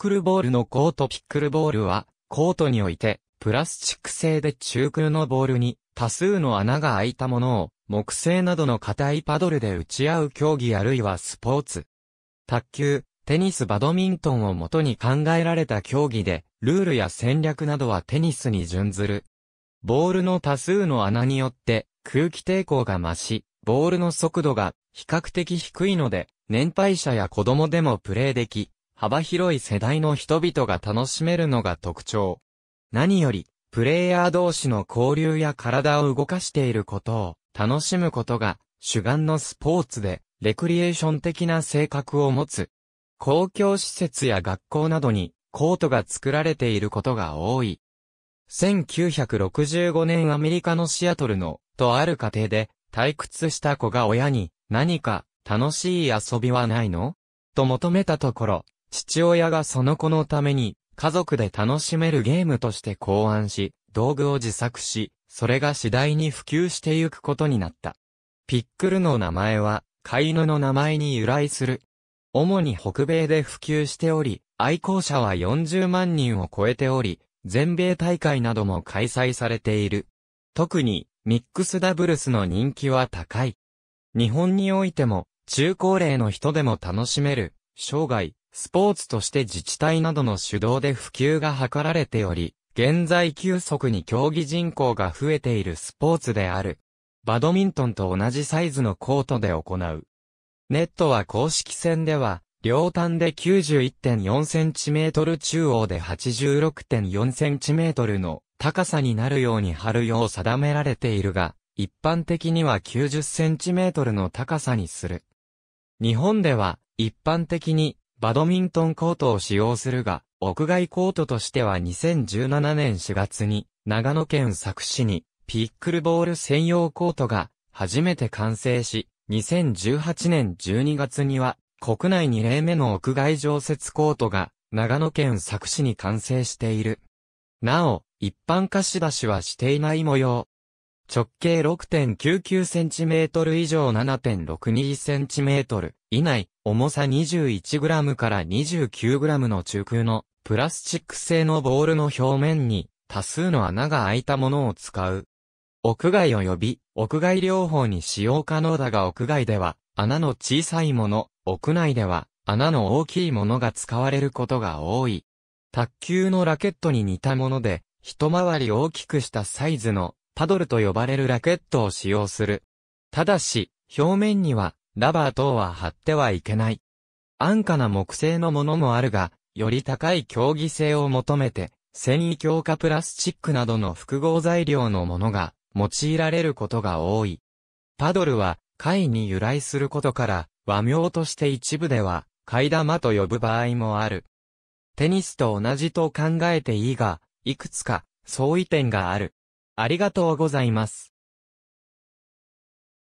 クルボールのコートピックルボールは、コートにおいて、プラスチック製で中空のボールに多数の穴が開いたものを木製などの硬いパドルで打ち合う競技あるいはスポーツ。卓球、テニスバドミントンをもとに考えられた競技で、ルールや戦略などはテニスに準ずる。ボールの多数の穴によって空気抵抗が増し、ボールの速度が比較的低いので、年配者や子供でもプレーでき、幅広い世代の人々が楽しめるのが特徴。何より、プレイヤー同士の交流や体を動かしていることを楽しむことが主眼のスポーツでレクリエーション的な性格を持つ。公共施設や学校などにコートが作られていることが多い。1965年アメリカのシアトルのとある家庭で退屈した子が親に何か楽しい遊びはないのと求めたところ、父親がその子のために、家族で楽しめるゲームとして考案し、道具を自作し、それが次第に普及してゆくことになった。ピックルの名前は、飼い犬の名前に由来する。主に北米で普及しており、愛好者は40万人を超えており、全米大会なども開催されている。特に、ミックスダブルスの人気は高い。日本においても、中高齢の人でも楽しめる、生涯、スポーツとして自治体などの主導で普及が図られており、現在急速に競技人口が増えているスポーツである。バドミントンと同じサイズのコートで行う。ネットは公式戦では、両端で 91.4cm 中央で 86.4cm の高さになるように貼るよう定められているが、一般的には 90cm の高さにする。日本では、一般的にバドミントンコートを使用するが、屋外コートとしては2017年4月に、長野県佐久市に、ピックルボール専用コートが、初めて完成し、2018年12月には、国内2例目の屋外常設コートが、長野県佐久市に完成している。なお、一般貸し出しはしていない模様。直径 6.99cm 以上 7.62cm 以内、重さ 21g から 29g の中空のプラスチック製のボールの表面に多数の穴が開いたものを使う。屋外及び屋外療法に使用可能だが屋外では穴の小さいもの、屋内では穴の大きいものが使われることが多い。卓球のラケットに似たもので、一回り大きくしたサイズのパドルと呼ばれるラケットを使用する。ただし、表面には、ラバー等は貼ってはいけない。安価な木製のものもあるが、より高い競技性を求めて、繊維強化プラスチックなどの複合材料のものが用いられることが多い。パドルは、貝に由来することから、和名として一部では、貝玉と呼ぶ場合もある。テニスと同じと考えていいが、いくつか、相違点がある。ありがとうございます。